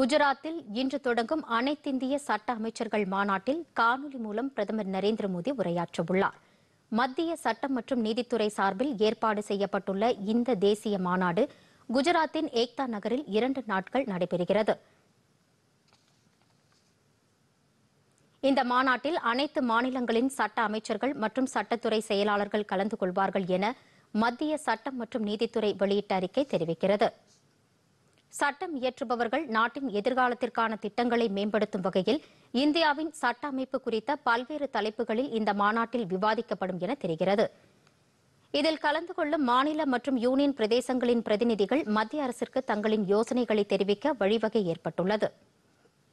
குஜராத்தில் இன்று தொடங்கும் அனைத்திந்திய சட்ட அமைச்சர்கள் மாநாட்டில் காணொலி மூலம் பிரதமர் நரேந்திர மோடி உரையாற்றவுள்ளார் மத்திய சட்டம் மற்றும் நீதித்துறை சார்பில் ஏற்பாடு செய்யப்பட்டுள்ள இந்த தேசிய மாநாடு குஜராத்தின் ஏக்தா நகரில் இரண்டு நாட்கள் நடைபெறுகிறது இந்த மாநாட்டில் அனைத்து மாநிலங்களின் சட்ட அமைச்சர்கள் மற்றும் சட்டத்துறை செயலாளர்கள் கலந்து கொள்வார்கள் என மத்திய சட்டம் மற்றும் நீதித்துறை வெளியிட்ட அறிக்கை தெரிவிக்கிறது சட்டம் இயற்றுபவர்கள் நாட்டின் எதிர்காலத்திற்கான திட்டங்களை மேம்படுத்தும் வகையில் இந்தியாவின் சட்ட அமைப்பு குறித்த பல்வேறு தலைப்புகளில் இந்த மாநாட்டில் விவாதிக்கப்படும் என தெரிகிறது இதில் கலந்து கொள்ளும் மாநில மற்றும் யூனியன் பிரதேசங்களின் பிரதிநிதிகள் மத்திய அரசிற்கு தங்களின் யோசனைகளை தெரிவிக்க வழிவகை ஏற்பட்டுள்ளது